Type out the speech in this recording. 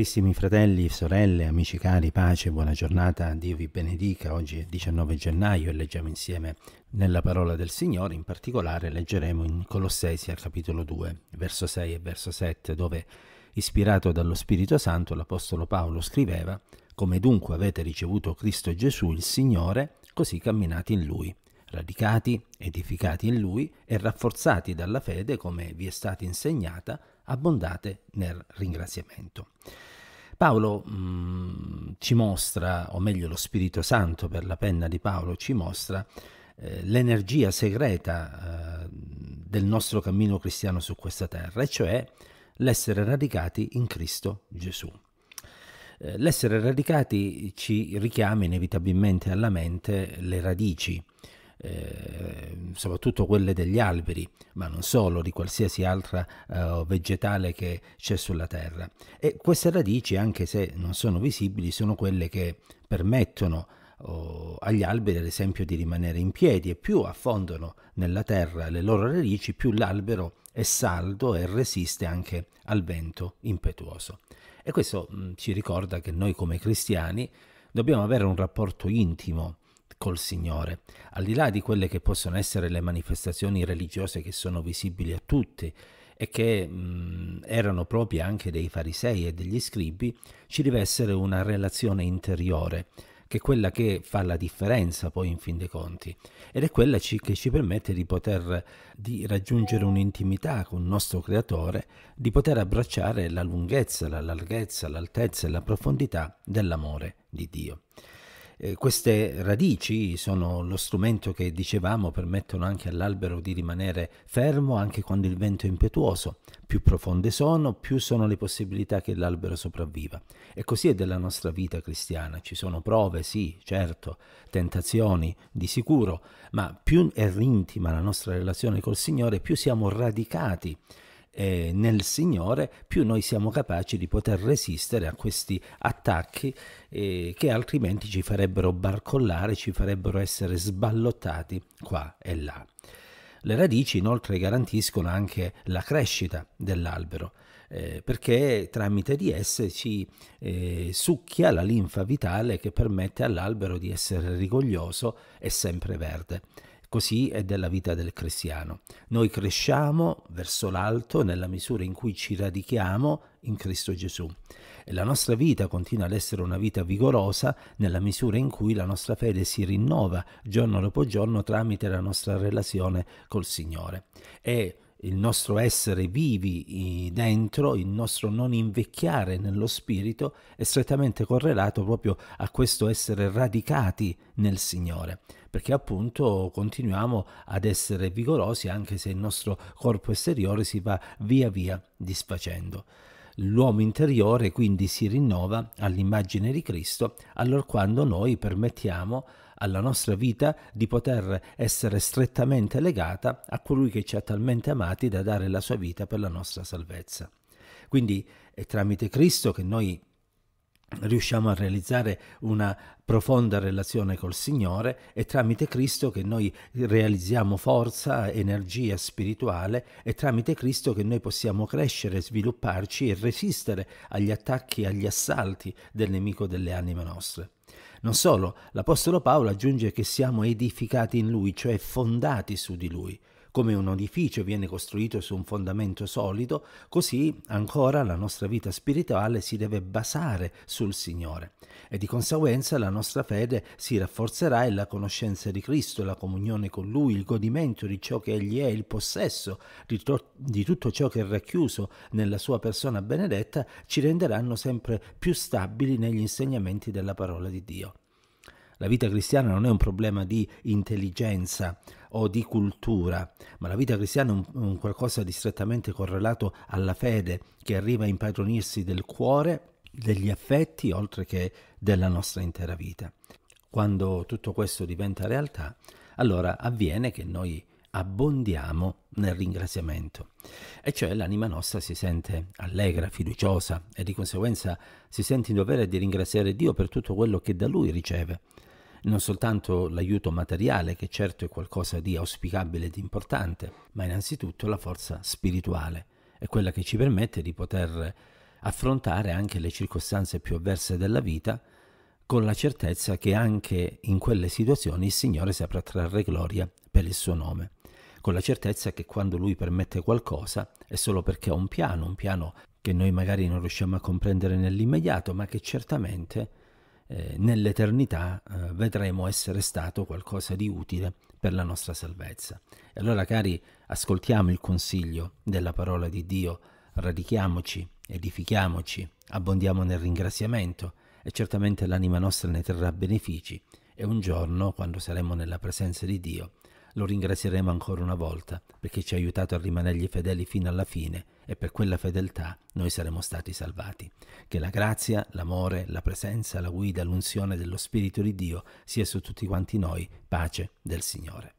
Carissimi fratelli, sorelle, amici cari, pace, buona giornata, Dio vi benedica. Oggi è 19 gennaio e leggiamo insieme nella parola del Signore, in particolare leggeremo in Colossesi al capitolo 2, verso 6 e verso 7, dove, ispirato dallo Spirito Santo, l'Apostolo Paolo scriveva «Come dunque avete ricevuto Cristo Gesù, il Signore, così camminate in Lui» radicati, edificati in Lui e rafforzati dalla fede come vi è stata insegnata, abbondate nel ringraziamento. Paolo mh, mm, ci mostra, o meglio lo Spirito Santo per la penna di Paolo ci mostra eh, l'energia segreta eh, del nostro cammino cristiano su questa terra, e cioè l'essere radicati in Cristo Gesù. Eh, l'essere radicati ci richiama inevitabilmente alla mente le radici, Ehm, soprattutto quelle degli alberi, ma non solo, di qualsiasi altra eh, vegetale che c'è sulla terra. E queste radici, anche se non sono visibili, sono quelle che permettono o agli alberi ad esempio di rimanere in piedi e più affondano nella terra le loro radici più l'albero è saldo e resiste anche al vento impetuoso. E questo mh, mm, ci ricorda che noi come cristiani dobbiamo avere un rapporto intimo col Signore. Al di là di quelle che possono essere le manifestazioni religiose che sono visibili a tutti e che mh, mm, erano proprie anche dei farisei e degli scribi, ci deve essere una relazione interiore che è quella che fa la differenza poi in fin dei conti ed è quella ci, che ci permette di poter di raggiungere un'intimità con il nostro creatore, di poter abbracciare la lunghezza, la larghezza, l'altezza e la profondità dell'amore di Dio. Eh, queste radici sono lo strumento che dicevamo permettono anche all'albero di rimanere fermo anche quando il vento è impetuoso. Più profonde sono, più sono le possibilità che l'albero sopravviva. E così è della nostra vita cristiana. Ci sono prove, sì, certo, tentazioni di sicuro, ma più è intima la nostra relazione col Signore, più siamo radicati eh, nel Signore, più noi siamo capaci di poter resistere a questi attacchi eh, che altrimenti ci farebbero barcollare, ci farebbero essere sballottati qua e là. Le radici inoltre garantiscono anche la crescita dell'albero. Eh, perché tramite di esse si eh, succhia la linfa vitale che permette all'albero di essere rigoglioso e sempre verde. Così è della vita del cristiano. Noi cresciamo verso l'alto nella misura in cui ci radichiamo in Cristo Gesù e la nostra vita continua ad essere una vita vigorosa nella misura in cui la nostra fede si rinnova giorno dopo giorno tramite la nostra relazione col Signore. E il nostro essere vivi dentro, il nostro non invecchiare nello spirito è strettamente correlato proprio a questo essere radicati nel Signore, perché appunto continuiamo ad essere vigorosi anche se il nostro corpo esteriore si va via via disfacendo. L'uomo interiore quindi si rinnova all'immagine di Cristo, allora quando noi permettiamo alla nostra vita di poter essere strettamente legata a colui che ci ha talmente amati da dare la sua vita per la nostra salvezza. Quindi è tramite Cristo che noi riusciamo a realizzare una profonda relazione col Signore e tramite Cristo che noi realizziamo forza, energia spirituale e tramite Cristo che noi possiamo crescere, svilupparci e resistere agli attacchi, agli assalti del nemico delle anime nostre. Non solo, l'Apostolo Paolo aggiunge che siamo edificati in Lui, cioè fondati su di Lui. Come un edificio viene costruito su un fondamento solido, così ancora la nostra vita spirituale si deve basare sul Signore e di conseguenza la nostra fede si rafforzerà e la conoscenza di Cristo, la comunione con Lui, il godimento di ciò che Egli è, il possesso di, to- di tutto ciò che è racchiuso nella sua persona benedetta ci renderanno sempre più stabili negli insegnamenti della parola di Dio. La vita cristiana non è un problema di intelligenza o di cultura, ma la vita cristiana è un, un qualcosa di strettamente correlato alla fede che arriva a impadronirsi del cuore, degli affetti, oltre che della nostra intera vita. Quando tutto questo diventa realtà, allora avviene che noi abbondiamo nel ringraziamento. E cioè l'anima nostra si sente allegra, fiduciosa e di conseguenza si sente in dovere di ringraziare Dio per tutto quello che da Lui riceve non soltanto l'aiuto materiale, che certo è qualcosa di auspicabile ed importante, ma innanzitutto la forza spirituale, è quella che ci permette di poter affrontare anche le circostanze più avverse della vita con la certezza che anche in quelle situazioni il Signore saprà trarre gloria per il suo nome, con la certezza che quando Lui permette qualcosa è solo perché ha un piano, un piano che noi magari non riusciamo a comprendere nell'immediato, ma che certamente eh, nell'eternità eh, vedremo essere stato qualcosa di utile per la nostra salvezza. E allora cari, ascoltiamo il consiglio della parola di Dio, radichiamoci, edifichiamoci, abbondiamo nel ringraziamento e certamente l'anima nostra ne terrà benefici e un giorno, quando saremo nella presenza di Dio, lo ringrazieremo ancora una volta perché ci ha aiutato a rimanergli fedeli fino alla fine e per quella fedeltà noi saremo stati salvati. Che la grazia, l'amore, la presenza, la guida, l'unzione dello Spirito di Dio sia su tutti quanti noi, pace del Signore.